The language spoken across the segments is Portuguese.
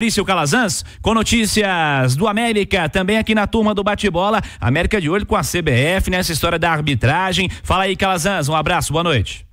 Maurício Calazans com notícias do América, também aqui na turma do bate-bola. América de olho com a CBF nessa história da arbitragem. Fala aí, Calazans, um abraço, boa noite.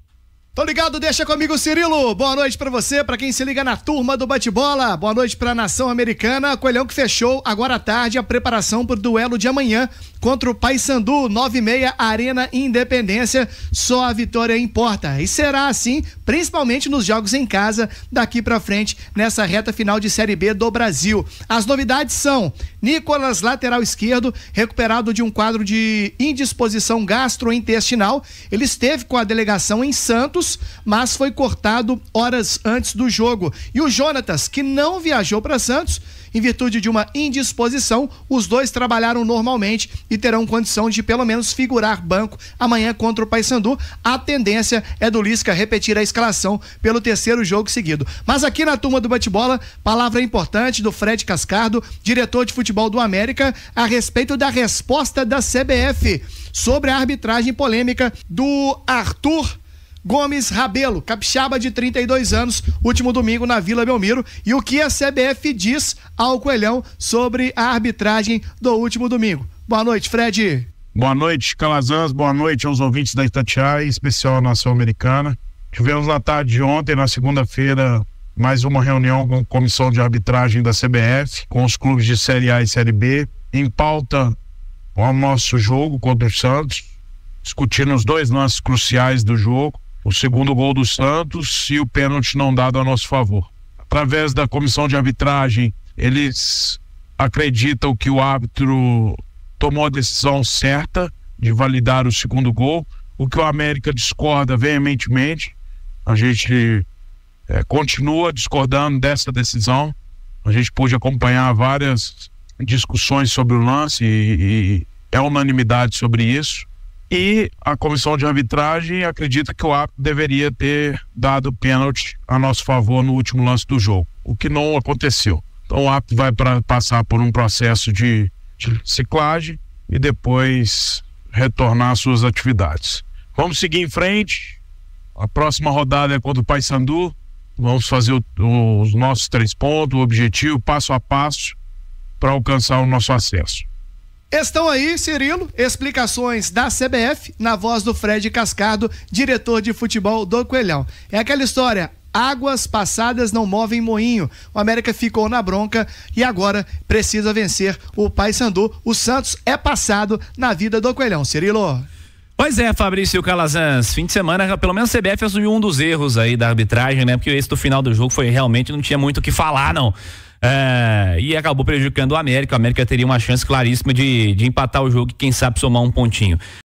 Tô ligado, deixa comigo, Cirilo. Boa noite para você, para quem se liga na turma do bate-bola. Boa noite pra nação americana. Coelhão que fechou agora à tarde a preparação pro duelo de amanhã contra o Paysandu, 9 6 Arena Independência. Só a vitória importa. E será assim, principalmente nos jogos em casa, daqui pra frente, nessa reta final de Série B do Brasil. As novidades são Nicolas, lateral esquerdo, recuperado de um quadro de indisposição gastrointestinal. Ele esteve com a delegação em Santos mas foi cortado horas antes do jogo. E o Jonatas, que não viajou para Santos, em virtude de uma indisposição, os dois trabalharam normalmente e terão condição de pelo menos figurar banco amanhã contra o Paysandu. A tendência é do Lisca repetir a escalação pelo terceiro jogo seguido. Mas aqui na turma do bate-bola, palavra importante do Fred Cascardo, diretor de futebol do América, a respeito da resposta da CBF sobre a arbitragem polêmica do Arthur Gomes Rabelo, capixaba de 32 anos, último domingo na Vila Belmiro. E o que a CBF diz ao Coelhão sobre a arbitragem do último domingo? Boa noite, Fred. Boa noite, Calazans. Boa noite aos ouvintes da Itatiaia, em especial nação americana. Tivemos na tarde de ontem, na segunda-feira, mais uma reunião com a comissão de arbitragem da CBF, com os clubes de Série A e Série B. Em pauta, o nosso jogo contra o Santos, discutindo os dois lances cruciais do jogo o segundo gol do Santos e o pênalti não dado a nosso favor. Através da comissão de arbitragem, eles acreditam que o árbitro tomou a decisão certa de validar o segundo gol, o que o América discorda veementemente. A gente é, continua discordando dessa decisão. A gente pôde acompanhar várias discussões sobre o lance e, e é unanimidade sobre isso. E a comissão de arbitragem acredita que o árbitro deveria ter dado pênalti a nosso favor no último lance do jogo, o que não aconteceu. Então o árbitro vai pra, passar por um processo de, de ciclagem e depois retornar às suas atividades. Vamos seguir em frente. A próxima rodada é contra o Paysandu. Vamos fazer o, o, os nossos três pontos, o objetivo, passo a passo, para alcançar o nosso acesso. Estão aí, Cirilo, explicações da CBF na voz do Fred Cascardo, diretor de futebol do Coelhão. É aquela história, águas passadas não movem moinho. O América ficou na bronca e agora precisa vencer o Paysandu. O Santos é passado na vida do Coelhão. Cirilo. Pois é, Fabrício Calazans, fim de semana, pelo menos a CBF assumiu um dos erros aí da arbitragem, né? Porque esse do final do jogo foi realmente, não tinha muito o que falar, não. É, e acabou prejudicando o América. O América teria uma chance claríssima de, de empatar o jogo e, quem sabe, somar um pontinho.